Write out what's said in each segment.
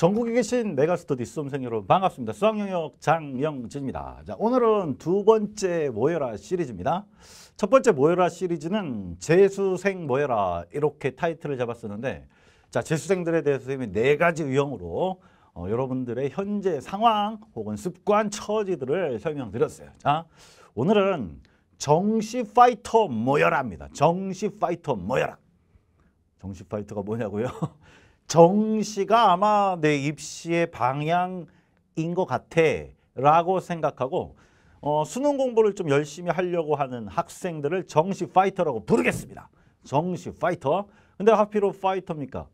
전국에 계신 메가스터디 수험생 여러분 반갑습니다. 수학영역 장영진입니다. 자, 오늘은 두 번째 모여라 시리즈입니다. 첫 번째 모여라 시리즈는 재수생 모여라 이렇게 타이틀을 잡았었는데 자, 재수생들에 대해서 선생님이 네 가지 유형으로 어, 여러분들의 현재 상황 혹은 습관 처지들을 설명드렸어요. 자, 오늘은 정시 파이터 모여라입니다. 정시 파이터 모여라. 정시 파이터가 뭐냐고요? 정시가 아마 내 입시의 방향인 것 같아 라고 생각하고 어, 수능 공부를 좀 열심히 하려고 하는 학생들을 정시 파이터라고 부르겠습니다. 정시 파이터. 근데 하필로 파이터입니까?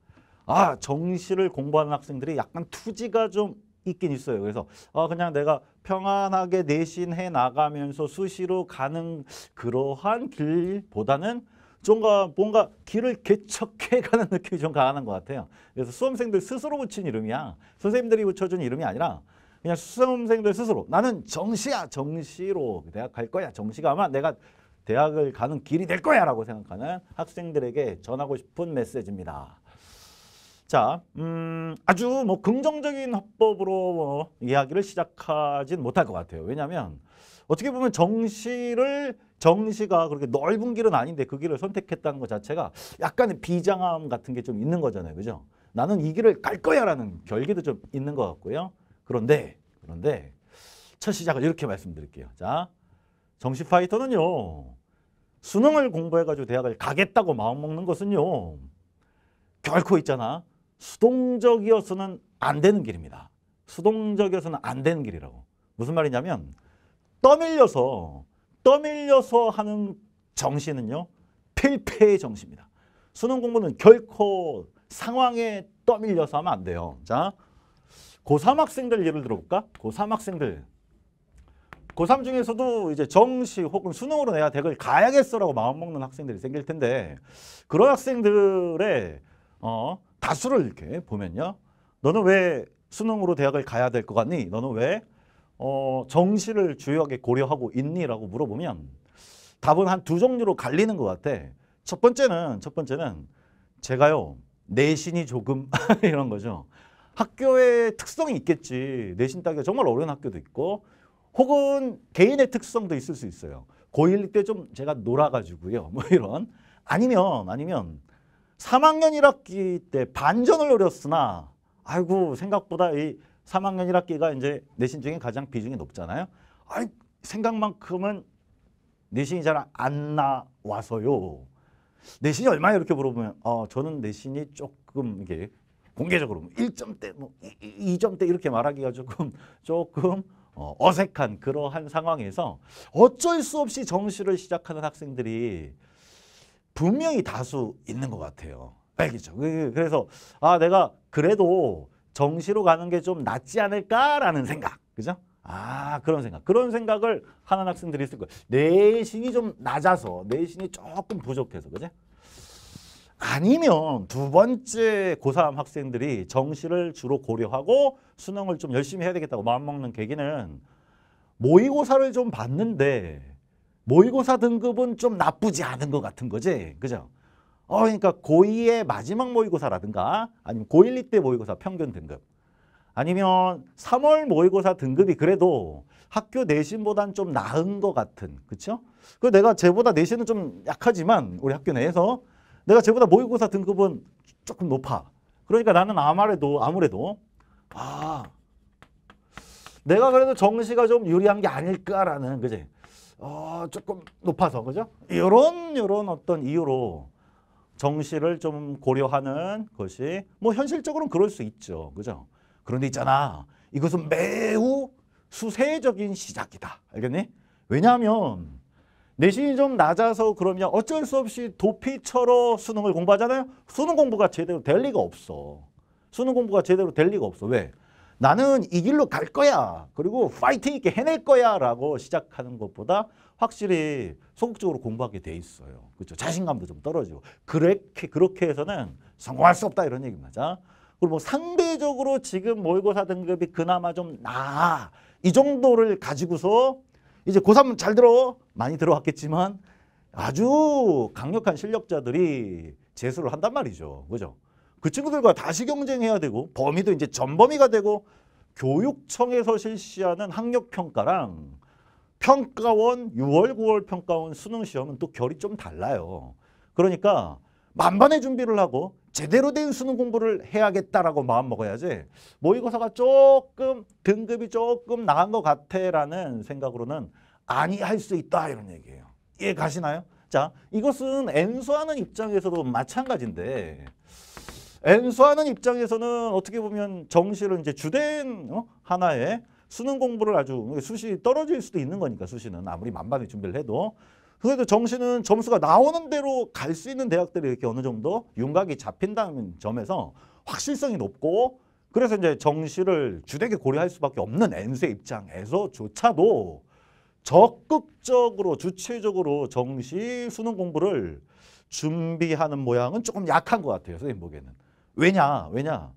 아 정시를 공부하는 학생들이 약간 투지가 좀 있긴 있어요. 그래서 어, 그냥 내가 평안하게 내신해 나가면서 수시로 가는 그러한 길보다는 뭔가, 뭔가 길을 개척해가는 느낌이 좀 강한 것 같아요. 그래서 수험생들 스스로 붙인 이름이야. 선생님들이 붙여준 이름이 아니라 그냥 수험생들 스스로 나는 정시야 정시로 대학 갈 거야 정시가 아마 내가 대학을 가는 길이 될 거야 라고 생각하는 학생들에게 전하고 싶은 메시지입니다. 자, 음, 아주 뭐 긍정적인 화법으로 뭐 이야기를 시작하진 못할 것 같아요. 왜냐하면 어떻게 보면 정시를 정시가 그렇게 넓은 길은 아닌데 그 길을 선택했다는 것 자체가 약간의 비장함 같은 게 좀 있는 거잖아요. 그죠? 나는 이 길을 갈 거야라는 결기도 좀 있는 것 같고요. 그런데 그런데 첫 시작을 이렇게 말씀드릴게요. 자, 정시 파이터는요. 수능을 공부해가지고 대학을 가겠다고 마음먹는 것은요. 결코 있잖아. 수동적이어서는 안 되는 길입니다. 수동적이어서는 안 되는 길이라고. 무슨 말이냐면 떠밀려서 떠밀려서 하는 정신은요. 필패의 정신입니다. 수능 공부는 결코 상황에 떠밀려서 하면 안 돼요. 자, 고3 학생들 예를 들어볼까? 고3 학생들. 고3 중에서도 이제 정시 혹은 수능으로 내야 덱을 가야겠어라고 마음먹는 학생들이 생길 텐데 그런 학생들의 어, 다수를 이렇게 보면요. 너는 왜 수능으로 대학을 가야 될 것 같니? 너는 왜 어, 정시를 주요하게 고려하고 있니라고 물어보면 답은 한 두 종류로 갈리는 것 같아. 첫 번째는 첫 번째는 제가요 내신이 조금 이런 거죠. 학교의 특성이 있겠지. 내신 따기가 정말 어려운 학교도 있고 혹은 개인의 특성도 있을 수 있어요. 고1 때 좀 제가 놀아가지고요. 뭐 이런 아니면 아니면 3학년 1학기 때 반전을 노렸으나 아이고 생각보다 이 3학년 1학기가 이제 내신 중에 가장 비중이 높잖아요. 아니 생각만큼은 내신이 잘 안 나와서요. 내신이 얼마 이렇게 물어보면 어, 저는 내신이 조금 이게 공개적으로 1점대 뭐 2점대 뭐 이렇게 말하기가 조금 조금 어, 색한 그러한 상황에서 어쩔 수 없이 정시를 시작하는 학생들이 분명히 다수 있는 것 같아요. 알겠죠. 그, 그래서 아 내가 그래도 정시로 가는 게 좀 낫지 않을까라는 생각. 그죠? 아 그런 생각. 그런 생각을 하는 학생들이 있을 거예요. 내신이 좀 낮아서 내신이 조금 부족해서 그죠? 아니면 두 번째 고3 학생들이 정시를 주로 고려하고 수능을 좀 열심히 해야 되겠다고 마음먹는 계기는 모의고사를 좀 봤는데 모의고사 등급은 좀 나쁘지 않은 것 같은 거지. 그죠? 어, 그러니까 고2의 마지막 모의고사라든가 아니면 고1, 2때 모의고사 평균 등급 아니면 3월 모의고사 등급이 그래도 학교 내신보단 좀 나은 것 같은 그렇죠? 그 내가 쟤보다 내신은 좀 약하지만 우리 학교 내에서 내가 쟤보다 모의고사 등급은 조금 높아. 그러니까 나는 아무래도 아무래도 아 내가 그래도 정시가 좀 유리한 게 아닐까라는 그지? 어 조금 높아서 그죠? 이런 이런 어떤 이유로 정시를 좀 고려하는 것이 뭐 현실적으로는 그럴 수 있죠. 그죠? 그런데 있잖아. 이것은 매우 수세적인 시작이다. 알겠니? 왜냐하면 내신이 좀 낮아서 그러면 어쩔 수 없이 도피처로 수능을 공부하잖아요. 수능 공부가 제대로 될 리가 없어. 수능 공부가 제대로 될 리가 없어. 왜? 나는 이 길로 갈 거야. 그리고 파이팅 있게 해낼 거야. 라고 시작하는 것보다 확실히 소극적으로 공부하게 돼 있어요. 그렇죠. 자신감도 좀 떨어지고. 그렇게, 그렇게 해서는 성공할 수 없다. 이런 얘기입니다. 그리고 뭐 상대적으로 지금 모의고사 등급이 그나마 좀 나아. 이 정도를 가지고서 이제 고3은 잘 들어. 많이 들어왔겠지만 아주 강력한 실력자들이 재수를 한단 말이죠. 그죠? 그 친구들과 다시 경쟁해야 되고 범위도 이제 전범위가 되고 교육청에서 실시하는 학력평가랑 평가원 6월 9월 평가원 수능시험은 또 결이 좀 달라요. 그러니까 만반의 준비를 하고 제대로 된 수능 공부를 해야겠다라고 마음먹어야지 모의고사가 뭐 조금 등급이 조금 나간것 같아라는 생각으로는 아니 할 수 있다 이런 얘기예요. 이해 가시나요? 자 이것은 엔수하는 입장에서도 마찬가지인데 엔수하는 입장에서는 어떻게 보면 정시를 이제 주된 어? 하나의 수능 공부를 아주 수시 떨어질 수도 있는 거니까 수시는 아무리 만반의 준비를 해도 그래도 정시는 점수가 나오는 대로 갈 수 있는 대학들이 이렇게 어느 정도 윤곽이 잡힌다는 점에서 확실성이 높고 그래서 이제 정시를 주되게 고려할 수밖에 없는 엔수의 입장에서조차도 적극적으로 주체적으로 정시 수능 공부를 준비하는 모양은 조금 약한 것 같아요. 선생님 보기에는. 왜냐? 왜냐?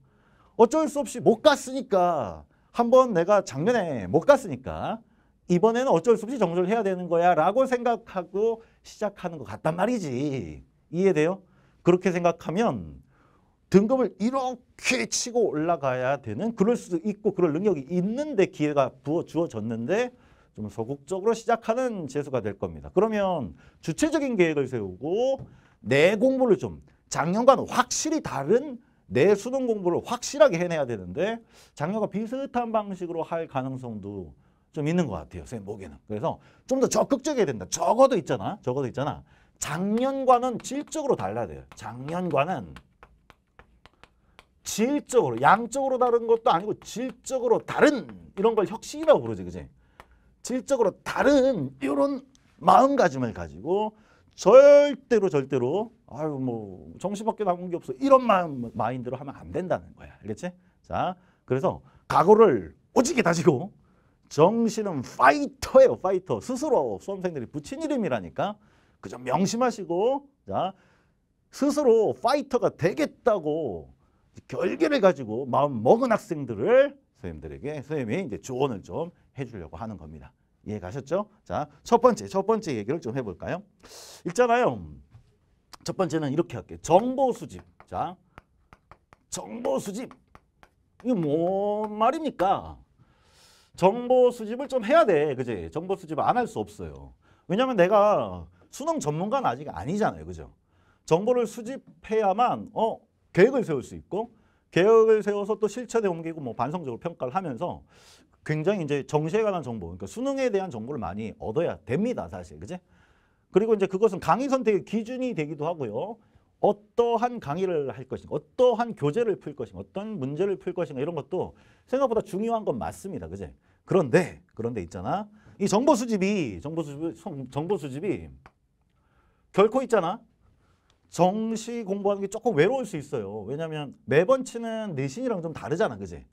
어쩔 수 없이 못 갔으니까 한번 내가 작년에 못 갔으니까 이번에는 어쩔 수 없이 정조를 해야 되는 거야 라고 생각하고 시작하는 것 같단 말이지. 이해돼요? 그렇게 생각하면 등급을 이렇게 치고 올라가야 되는 그럴 수도 있고 그럴 능력이 있는데 기회가 부어 주어졌는데 좀 소극적으로 시작하는 재수가 될 겁니다. 그러면 주체적인 계획을 세우고 내 공부를 좀 작년과는 확실히 다른 내 수능 공부를 확실하게 해내야 되는데 작년과 비슷한 방식으로 할 가능성도 좀 있는 것 같아요. 선생님 보기에는. 그래서 좀 더 적극적이어야 된다. 적어도 있잖아. 적어도 있잖아. 작년과는 질적으로 달라야 돼요. 작년과는 질적으로 양적으로 다른 것도 아니고 질적으로 다른 이런 걸 혁신이라고 부르지 그지 질적으로 다른 이런 마음가짐을 가지고 절대로 절대로 아유 뭐정신밖에 남은 게 없어. 이런 마 마인드로 하면 안 된다는 거야. 알겠지? 자, 그래서 각오를 오지게 다지고 정신은 파이터예요. 파이터. 스스로 수험생들이 붙인 이름이라니까. 그저 명심하시고 자 스스로 파이터가 되겠다고 결계를 가지고 마음 먹은 학생들을 선생님들에게 선생님이 이제 조언을 좀 해주려고 하는 겁니다. 이해 가셨죠? 자, 첫 번째, 첫 번째 얘기를 좀 해볼까요? 있잖아요. 첫 번째는 이렇게 할게요. 정보 수집. 자, 정보 수집. 이게 뭔 말입니까? 정보 수집을 좀 해야 돼. 그지? 정보 수집을 안 할 수 없어요. 왜냐면 내가 수능 전문가는 아직 아니잖아요. 그죠? 정보를 수집해야만 어 계획을 세울 수 있고 계획을 세워서 또 실천에 옮기고 뭐 반성적으로 평가를 하면서 굉장히 이제 정시에 관한 정보, 그러니까 수능에 대한 정보를 많이 얻어야 됩니다. 사실. 그지? 그리고 이제 그것은 강의 선택의 기준이 되기도 하고요. 어떠한 강의를 할 것인가, 어떠한 교재를 풀 것인가, 어떤 문제를 풀 것인가 이런 것도 생각보다 중요한 건 맞습니다. 그제? 그런데 그런데 있잖아. 이 정보 수집이 정보 수집 정보 수집이 결코 있잖아. 정시 공부하는 게 조금 외로울 수 있어요. 왜냐하면 매번 치는 내신이랑 좀 다르잖아. 그제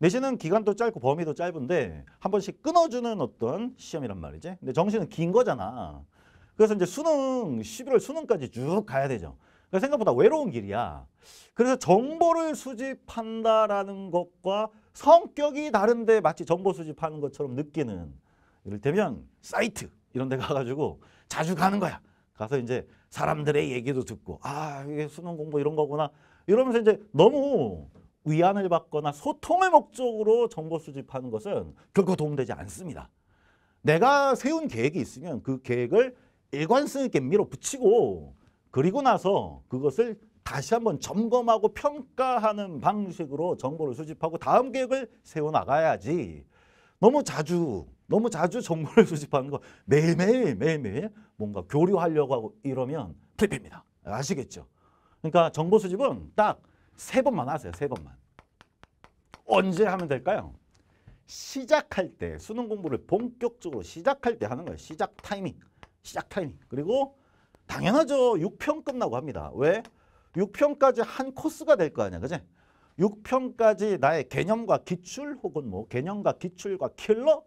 내신은 기간도 짧고 범위도 짧은데 한 번씩 끊어주는 어떤 시험이란 말이지. 근데 정시는 긴 거잖아. 그래서 이제 수능 11월 수능까지 쭉 가야 되죠. 그러니까 생각보다 외로운 길이야. 그래서 정보를 수집한다라는 것과 성격이 다른데 마치 정보 수집하는 것처럼 느끼는 이를테면 사이트 이런 데 가가지고 자주 가는 거야. 가서 이제 사람들의 얘기도 듣고 아 이게 수능 공부 이런 거구나 이러면서 이제 너무 위안을 받거나 소통을 목적으로 정보 수집하는 것은 결코 도움되지 않습니다. 내가 세운 계획이 있으면 그 계획을 일관성 있게 밀어붙이고 그리고 나서 그것을 다시 한번 점검하고 평가하는 방식으로 정보를 수집하고 다음 계획을 세워나가야지 너무 자주 너무 자주 정보를 수집하는 거 매일매일 매일매일 뭔가 교류하려고 하고 이러면 필입니다 아시겠죠? 그러니까 정보 수집은 딱 세 번만 하세요. 세 번만. 언제 하면 될까요? 시작할 때 수능 공부를 본격적으로 시작할 때 하는 거예요. 시작 타이밍. 시작 타이밍. 그리고 당연하죠. 6평 끝나고 합니다. 왜? 6평까지 한 코스가 될 거 아니야. 그지? 6평까지 나의 개념과 기출 혹은 뭐 개념과 기출과 킬러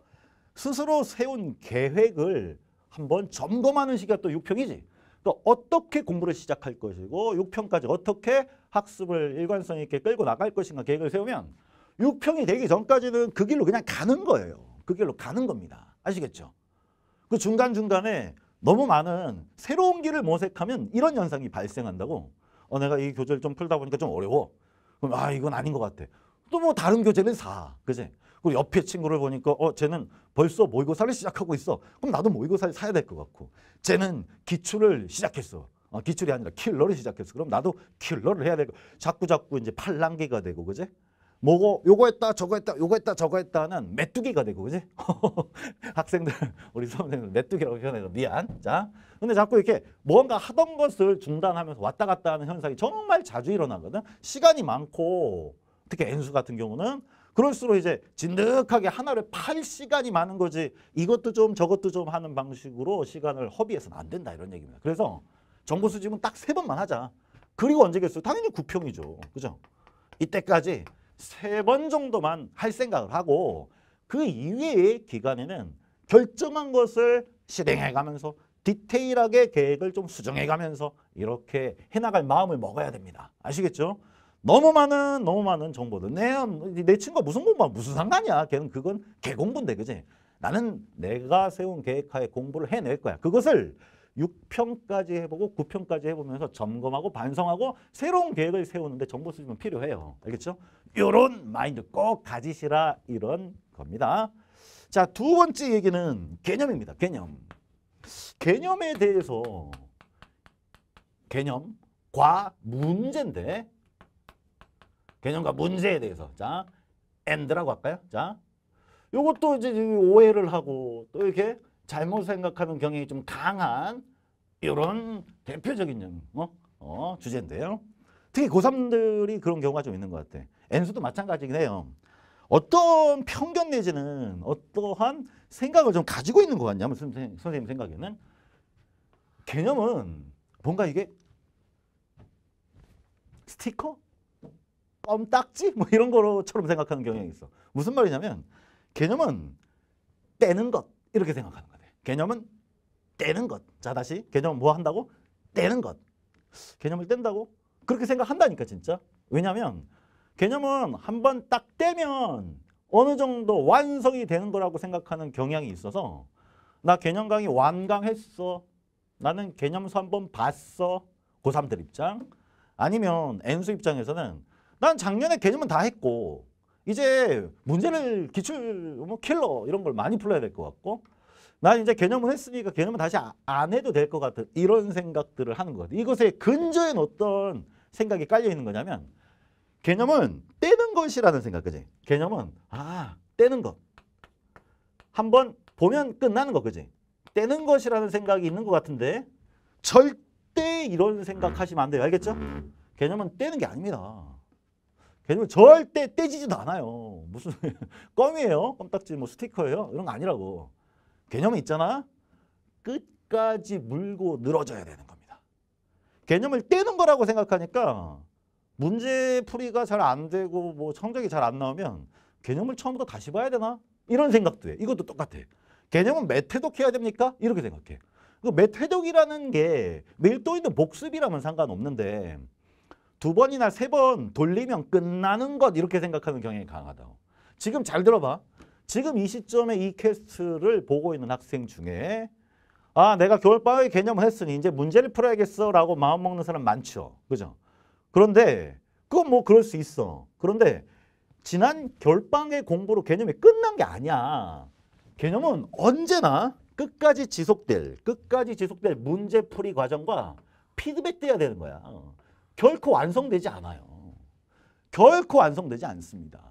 스스로 세운 계획을 한번 점검하는 시기가 또 6평이지. 또 어떻게 공부를 시작할 것이고 6평까지 어떻게 학습을 일관성 있게 끌고 나갈 것인가 계획을 세우면 6평이 되기 전까지는 그 길로 그냥 가는 거예요. 그 길로 가는 겁니다. 아시겠죠? 그 중간중간에 너무 많은 새로운 길을 모색하면 이런 현상이 발생한다고 어 내가 이 교재를 좀 풀다 보니까 좀 어려워 그럼 아 이건 아닌 것 같아 또 뭐 다른 교재를 사 그지 그리고 옆에 친구를 보니까 어 쟤는 벌써 모의고사를 시작하고 있어 그럼 나도 모의고사를 사야 될 것 같고 쟤는 기출을 시작했어 어, 기출이 아니라 킬러를 시작했어 그럼 나도 킬러를 해야 되고 자꾸자꾸 이제 팔랑개가 되고 그지 뭐고 요거 했다 저거 했다 요거 했다 저거 했다는 메뚜기가 되고 그지? 학생들 우리 선험생들 메뚜기라고 표현해서 미안. 자, 근데 자꾸 이렇게 뭔가 하던 것을 중단하면서 왔다 갔다 하는 현상이 정말 자주 일어나거든. 시간이 많고 특히 N수 같은 경우는 그럴수록 이제 진득하게 하나를 팔 시간이 많은 거지 이것도 좀 저것도 좀 하는 방식으로 시간을 허비해서는 안 된다 이런 얘기입니다. 그래서 정보 수집은 딱 세 번만 하자. 그리고 언제겠어요? 당연히 구평이죠. 그죠? 이때까지 세번 정도만 할 생각을 하고 그 이외의 기간에는 결정한 것을 실행해 가면서 디테일하게 계획을 좀 수정해 가면서 이렇게 해나갈 마음을 먹어야 됩니다. 아시겠죠? 너무 많은 너무 많은 정보들 내, 내 친구가 무슨 공부야 하 무슨 상관이야 걔는 그건 개 공부인데 그지 나는 내가 세운 계획하에 공부를 해낼 거야 그것을 6평까지 해보고 9평까지 해보면서 점검하고 반성하고 새로운 계획을 세우는데 정보 수집은 필요해요. 알겠죠? 이런 마인드 꼭 가지시라 이런 겁니다. 자, 두 번째 얘기는 개념입니다. 개념. 개념에 대해서 개념과 문제인데 개념과 문제에 대해서 자, and라고 할까요? 자, 요것도 이제 오해를 하고 또 이렇게 잘못 생각하는 경향이 좀 강한 이런 대표적인 어? 어, 주제인데요. 특히 고3들이 그런 경우가 좀 있는 것 같아. 엔수도 마찬가지긴 해요. 어떤 편견 내지는 어떠한 생각을 좀 가지고 있는 것 같냐면 선생님, 선생님 생각에는 개념은 뭔가 이게 스티커? 껌딱지? 뭐 이런 거처럼 생각하는 경향이 있어. 무슨 말이냐면 개념은 떼는 것 이렇게 생각하는 거야. 개념은 떼는 것. 자 다시 개념 뭐 한다고? 떼는 것. 개념을 뗀다고? 그렇게 생각한다니까 진짜. 왜냐하면 개념은 한 번 딱 떼면 어느 정도 완성이 되는 거라고 생각하는 경향이 있어서 나 개념 강의 완강했어. 나는 개념서 한 번 봤어. 고3들 입장. 아니면 N수 입장에서는 난 작년에 개념은 다 했고 이제 문제를 기출 뭐 킬러 이런 걸 많이 풀어야 될 것 같고 난 이제 개념은 했으니까 개념은 다시 아, 안 해도 될 것 같은 이런 생각들을 하는 거거든. 이것에 근저엔 어떤 생각이 깔려 있는 거냐면 개념은 떼는 것이라는 생각 그지? 개념은 아 떼는 것. 한번 보면 끝나는 것 그지? 떼는 것이라는 생각이 있는 것 같은데 절대 이런 생각하시면 안 돼요. 알겠죠? 개념은 떼는 게 아닙니다. 개념은 절대 떼지지도 않아요. 무슨 껌이에요? 껌딱지 뭐 스티커예요? 이런 거 아니라고. 개념이 있잖아. 끝까지 물고 늘어져야 되는 겁니다. 개념을 떼는 거라고 생각하니까 문제풀이가 잘 안 되고 뭐 성적이 잘 안 나오면 개념을 처음부터 다시 봐야 되나? 이런 생각도 해. 이것도 똑같아. 개념은 매태독해야 됩니까? 이렇게 생각해. 그 매태독이라는 게 매일 또 있는 복습이라면 상관없는데 두 번이나 세 번 돌리면 끝나는 것 이렇게 생각하는 경향이 강하다고. 지금 잘 들어봐. 지금 이 시점에 이 캐스트를 보고 있는 학생 중에 아 내가 겨울방학의 개념을 했으니 이제 문제를 풀어야겠어 라고 마음먹는 사람 많죠. 그죠? 그런데 그건 뭐 그럴 수 있어. 그런데 지난 겨울방학의 공부로 개념이 끝난 게 아니야. 개념은 언제나 끝까지 지속될, 끝까지 지속될 문제풀이 과정과 피드백돼야 되는 거야. 결코 완성되지 않아요. 결코 완성되지 않습니다.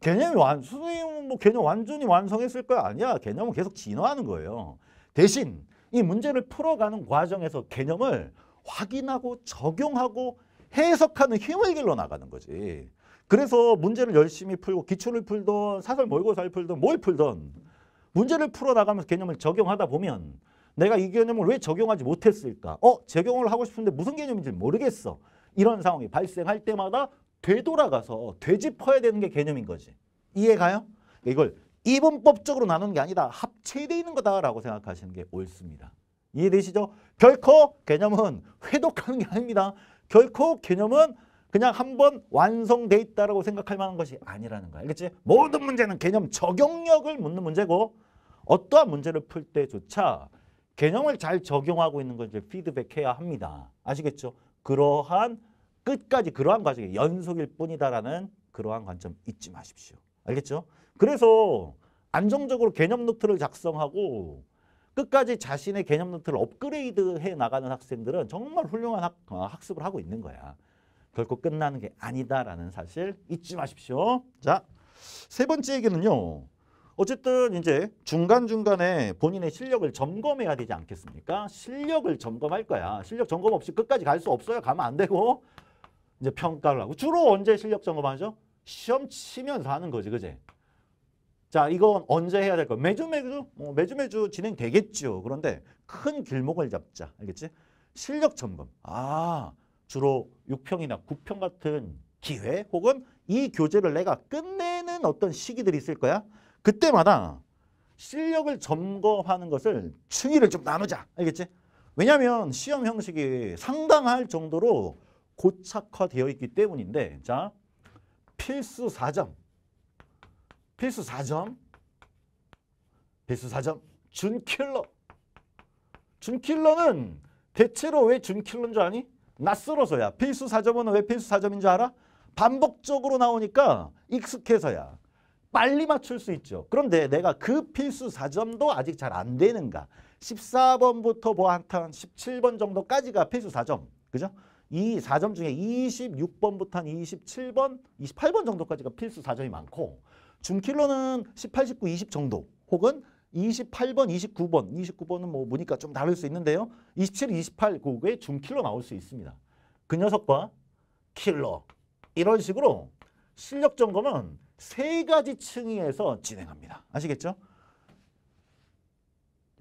개념이 완, 수능은 뭐 개념 완전히 완성했을 거 아니야. 개념은 계속 진화하는 거예요. 대신 이 문제를 풀어가는 과정에서 개념을 확인하고 적용하고 해석하는 힘을 길러 나가는 거지. 그래서 문제를 열심히 풀고 기출을 풀던 사설 모의고사를 풀던 뭘 풀던 문제를 풀어나가면서 개념을 적용하다 보면 내가 이 개념을 왜 적용하지 못했을까? 어? 적용을 하고 싶은데 무슨 개념인지 모르겠어. 이런 상황이 발생할 때마다 되돌아가서 되짚어야 되는 게 개념인 거지. 이해가요? 이걸 이분법적으로 나누는 게 아니다. 합체되어 있는 거다라고 생각하시는 게 옳습니다. 이해되시죠? 결코 개념은 회독하는 게 아닙니다. 결코 개념은 그냥 한번 완성돼 있다라고 생각할 만한 것이 아니라는 거야. 알겠지? 모든 문제는 개념 적용력을 묻는 문제고 어떠한 문제를 풀 때조차 개념을 잘 적용하고 있는 걸 이제 피드백해야 합니다. 아시겠죠? 그러한 끝까지 그러한 과정이 연속일 뿐이다라는 그러한 관점 잊지 마십시오. 알겠죠? 그래서 안정적으로 개념 노트를 작성하고 끝까지 자신의 개념 노트를 업그레이드해 나가는 학생들은 정말 훌륭한 학, 어, 학습을 하고 있는 거야. 결코 끝나는 게 아니다라는 사실 잊지 마십시오. 자, 세 번째 얘기는요. 어쨌든 이제 중간중간에 본인의 실력을 점검해야 되지 않겠습니까? 실력을 점검할 거야. 실력 점검 없이 끝까지 갈 수 없어요. 가면 안 되고 이제 평가를 하고 주로 언제 실력 점검하죠? 시험 치면서 하는 거지, 그제? 자, 이건 언제 해야 될까? 요 매주 매주 뭐 매주 매주 진행되겠죠. 그런데 큰 길목을 잡자, 알겠지? 실력 점검. 아, 주로 6평이나 9평 같은 기회 혹은 이 교재를 내가 끝내는 어떤 시기들이 있을 거야. 그때마다 실력을 점검하는 것을 층위를 좀 나누자. 알겠지? 왜냐하면 시험 형식이 상당할 정도로 고착화되어 있기 때문인데 자 필수 4점 필수 4점 필수 4점 준킬러 준킬러는 대체로 왜 준킬러인 줄 아니? 낯설어서야 필수 4점은 왜 필수 4점인 줄 알아? 반복적으로 나오니까 익숙해서야 빨리 맞출 수 있죠. 그런데 내가 그 필수 4점도 아직 잘 안 되는가. 14번부터 뭐한 17번 정도까지가 필수 4점. 그죠? 이 4점 중에 26번부터 한 27번, 28번 정도까지가 필수 4점이 많고 중킬러는 18, 19, 20 정도 혹은 28번, 29번, 29번은 뭐 보니까 좀 다를 수 있는데요. 27, 28 곡에 중킬러 나올 수 있습니다. 그 녀석과 킬러 이런 식으로 실력 점검은 세 가지 층위에서 진행합니다. 아시겠죠?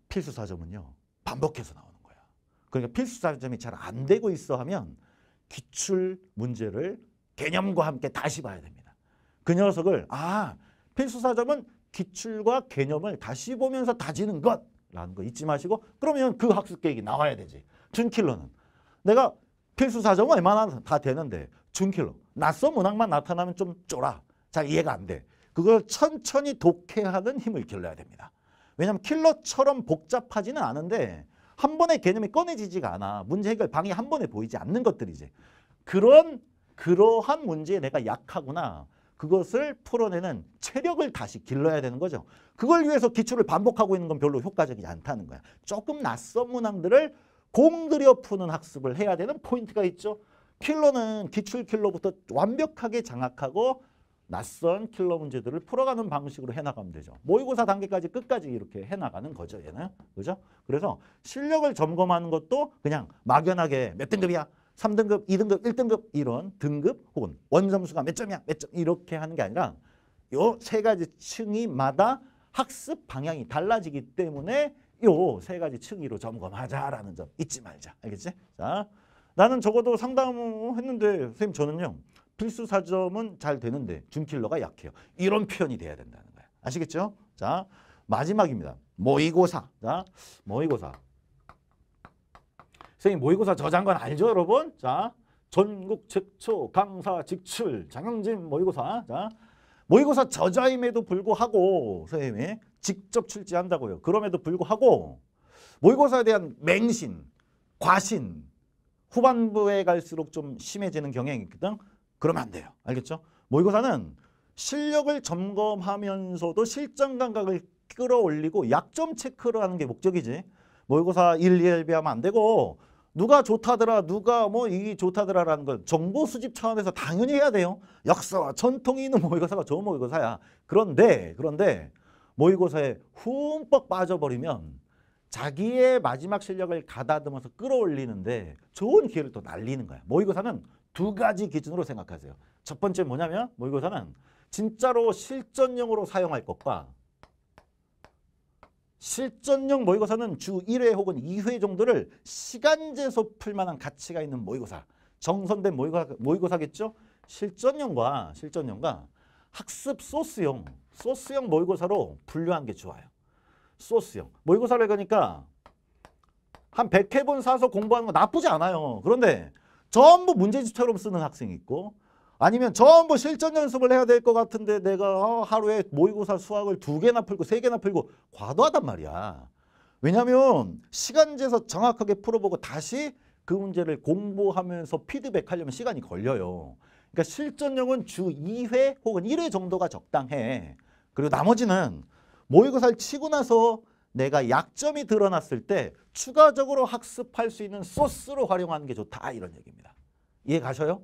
필수 사점은요. 반복해서 나온다. 그러니까 필수 사점이 잘 안 되고 있어 하면 기출 문제를 개념과 함께 다시 봐야 됩니다. 그 녀석을 아 필수 사점은 기출과 개념을 다시 보면서 다지는 것라는 거 잊지 마시고 그러면 그 학습 계획이 나와야 되지. 준킬러는 내가 필수 사점 얼마나 다 되는데 준킬러 낯선 문학만 나타나면 좀 쫄아 잘 이해가 안 돼. 그걸 천천히 독해하는 힘을 길러야 됩니다. 왜냐하면 킬러처럼 복잡하지는 않은데 한 번의 개념이 꺼내지지가 않아. 문제 해결 방이 한 번에 보이지 않는 것들이지. 그런 그러한 문제에 내가 약하구나. 그것을 풀어내는 체력을 다시 길러야 되는 거죠. 그걸 위해서 기출을 반복하고 있는 건 별로 효과적이지 않다는 거야. 조금 낯선 문항들을 공들여 푸는 학습을 해야 되는 포인트가 있죠. 킬러는 기출 킬러부터 완벽하게 장악하고 낯선 킬러 문제들을 풀어가는 방식으로 해나가면 되죠. 모의고사 단계까지 끝까지 이렇게 해나가는 거죠. 얘는. 그죠? 그래서 실력을 점검하는 것도 그냥 막연하게 몇 등급이야? 3등급, 2등급, 1등급 이런 등급 혹은 원점수가 몇 점이야? 몇 점 이렇게 하는 게 아니라 요 세 가지 층이마다 학습 방향이 달라지기 때문에 요 세 가지 층위로 점검하자라는 점 잊지 말자. 알겠지? 자, 나는 적어도 상담했는데 선생님 저는요. 필수 사점은 잘 되는데 준킬러가 약해요. 이런 표현이 돼야 된다는 거예 아시겠죠? 자, 마지막입니다. 모의고사. 자, 모의고사. 선생님 모의고사 저장관 알죠, 여러분? 자, 전국 최초 강사 직출 장영진 모의고사. 자, 모의고사 저자임에도 불구하고 선생님이 직접 출제한다고요. 그럼에도 불구하고 모의고사에 대한 맹신, 과신, 후반부에 갈수록 좀 심해지는 경향이 있거든. 그러면 안 돼요. 알겠죠? 모의고사는 실력을 점검하면서도 실전 감각을 끌어올리고 약점 체크를 하는 게 목적이지. 모의고사 1, 2에 비하면 안 되고 누가 좋다더라 누가 뭐이 좋다더라라는 걸 정보 수집 차원에서 당연히 해야 돼요. 역사와 전통이 있는 모의고사가 좋은 모의고사야. 그런데 그런데 모의고사에 흠뻑 빠져버리면 자기의 마지막 실력을 가다듬어서 끌어올리는데 좋은 기회를 또 날리는 거야. 모의고사는 두 가지 기준으로 생각하세요. 첫 번째 뭐냐면 모의고사는 진짜로 실전용으로 사용할 것과 실전용 모의고사는 주 1회 혹은 2회 정도를 시간제에서 풀 만한 가치가 있는 모의고사. 정선된 모의고사, 모의고사겠죠? 실전용과실전용과 학습 소스용 소스형 모의고사로 분류한 게 좋아요. 소스형. 모의고사를 가니까 그러니까 한 100회 본 사서 공부하는 거 나쁘지 않아요. 그런데 전부 문제지처럼 쓰는 학생이 있고 아니면 전부 실전 연습을 해야 될 것 같은데 내가 어, 하루에 모의고사 수학을 두 개나 풀고 세 개나 풀고 과도하단 말이야. 왜냐하면 시간 재서 정확하게 풀어보고 다시 그 문제를 공부하면서 피드백하려면 시간이 걸려요. 그러니까 실전형은 주 2회 혹은 1회 정도가 적당해. 그리고 나머지는 모의고사를 치고 나서 내가 약점이 드러났을 때 추가적으로 학습할 수 있는 소스로 활용하는 게 좋다 이런 얘기입니다. 이해 가셔요?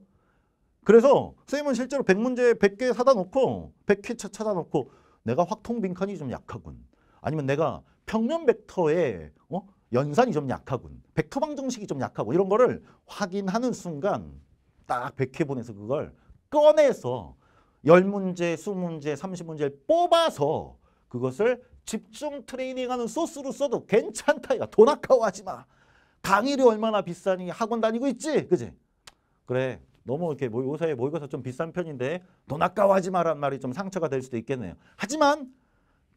그래서 선생님은 실제로 100문제 100개 사다 놓고 100회 차 찾아 놓고 내가 확통 빈칸이 좀 약하군. 아니면 내가 평면 벡터의 어? 연산이 좀 약하군. 벡터 방정식이 좀 약하고 이런 거를 확인하는 순간 딱 100회 보내서 그걸 꺼내서 열문제 20문제, 30문제를 뽑아서 그것을 집중 트레이닝하는 소스로 써도 괜찮다. 이돈 아까워하지 마. 강의료 얼마나 비싸니? 학원 다니고 있지? 그지? 그래. 너무 이렇게 요새 모의고사 좀 비싼 편인데 돈 아까워하지 마란 말이 좀 상처가 될 수도 있겠네요. 하지만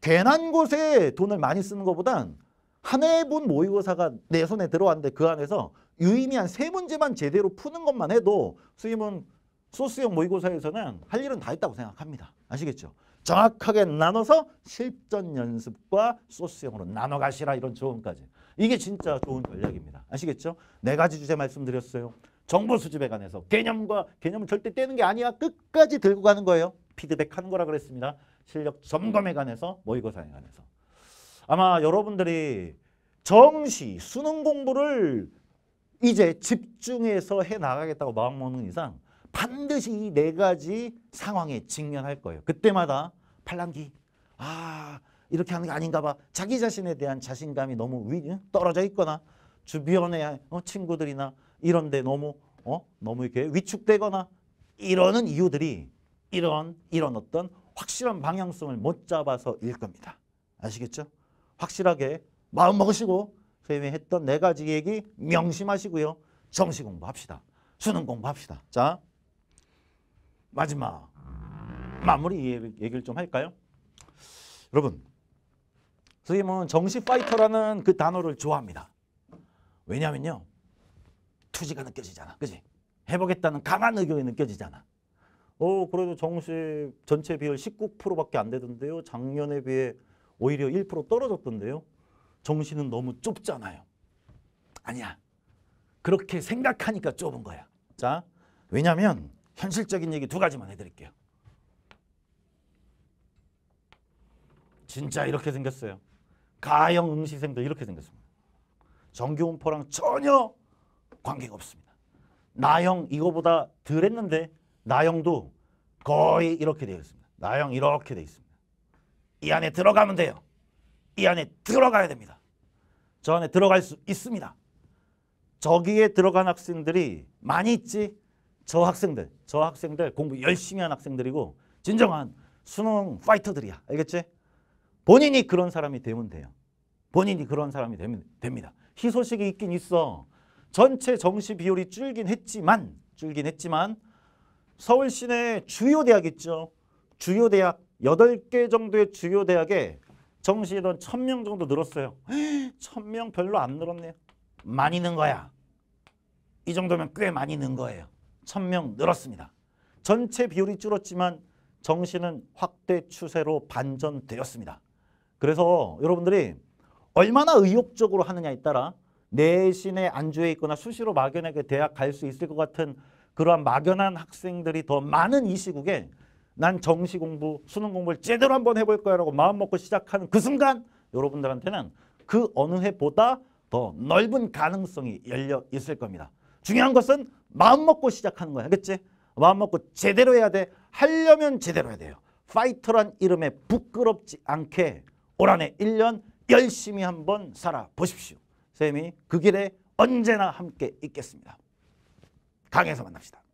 괜한 곳에 돈을 많이 쓰는 것보단 한 해 본 모의고사가 내 손에 들어왔는데 그 안에서 유의미한 세 문제만 제대로 푸는 것만 해도 선생은 소스형 모의고사에서는 할 일은 다 했다고 생각합니다. 아시겠죠? 정확하게 나눠서 실전 연습과 소스형으로 나눠 가시라 이런 조언까지. 이게 진짜 좋은 전략입니다. 아시겠죠? 네 가지 주제 말씀드렸어요. 정보 수집에 관해서 개념과 개념을 절대 떼는 게 아니야. 끝까지 들고 가는 거예요. 피드백하는 거라 그랬습니다. 실력 점검에 관해서 모의고사에 관해서. 아마 여러분들이 정시 수능 공부를 이제 집중해서 해 나가겠다고 마음 먹는 이상 반드시 이 네 가지 상황에 직면할 거예요. 그때마다 팔랑기, 아 이렇게 하는 게 아닌가 봐. 자기 자신에 대한 자신감이 너무 위, 떨어져 있거나 주변의 어, 친구들이나 이런 데 너무 어, 너무 이렇게 위축되거나 이러는 이유들이 이런 이런 어떤 확실한 방향성을 못 잡아서일 겁니다. 아시겠죠? 확실하게 마음 먹으시고 선생님이 했던 네 가지 얘기 명심하시고요. 정시 공부합시다. 수능 공부합시다. 자. 마지막 마무리 얘기를 좀 할까요? 여러분 선생님은 정시 파이터라는 그 단어를 좋아합니다. 왜냐면요. 투지가 느껴지잖아. 그지 해보겠다는 강한 의견이 느껴지잖아. 어, 그래도 정시 전체 비율 19%밖에 안 되던데요. 작년에 비해 오히려 1% 떨어졌던데요. 정시는 너무 좁잖아요. 아니야. 그렇게 생각하니까 좁은 거야. 자, 왜냐면 현실적인 얘기 두 가지만 해드릴게요. 진짜 이렇게 생겼어요. 가형 응시생도 이렇게 생겼습니다. 정규운포랑 전혀 관계가 없습니다. 나형 이거보다 덜 했는데 나형도 거의 이렇게 되어 있습니다. 나형 이렇게 되어 있습니다. 이 안에 들어가면 돼요. 이 안에 들어가야 됩니다. 저 안에 들어갈 수 있습니다. 저기에 들어간 학생들이 많이 있지 저 학생들, 저 학생들 공부 열심히 한 학생들이고 진정한 수능 파이터들이야. 알겠지? 본인이 그런 사람이 되면 돼요. 본인이 그런 사람이 되면 됩니다. 희소식이 있긴 있어. 전체 정시 비율이 줄긴 했지만 줄긴 했지만 서울 시내 주요 대학 있죠. 주요 대학 8개 정도의 주요 대학에 정시 인원 1000명 정도 늘었어요. 1000명 별로 안 늘었네요. 많이 는 거야. 이 정도면 꽤 많이 는 거예요. 1000명 늘었습니다. 전체 비율이 줄었지만 정시는 확대 추세로 반전되었습니다. 그래서 여러분들이 얼마나 의욕적으로 하느냐에 따라 내신에 안주해 있거나 수시로 막연하게 대학 갈 수 있을 것 같은 그러한 막연한 학생들이 더 많은 이 시국에 난 정시 공부, 수능 공부를 제대로 한번 해볼 거야 라고 마음먹고 시작하는 그 순간 여러분들한테는 그 어느 해보다 더 넓은 가능성이 열려 있을 겁니다. 중요한 것은 마음먹고 시작하는 거야. 알겠 마음먹고 제대로 해야 돼. 하려면 제대로 해야 돼요. 파이터란 이름에 부끄럽지 않게 올 한 해 1년 열심히 한번 살아보십시오. 쌤이 그 길에 언제나 함께 있겠습니다. 강에서 만납시다.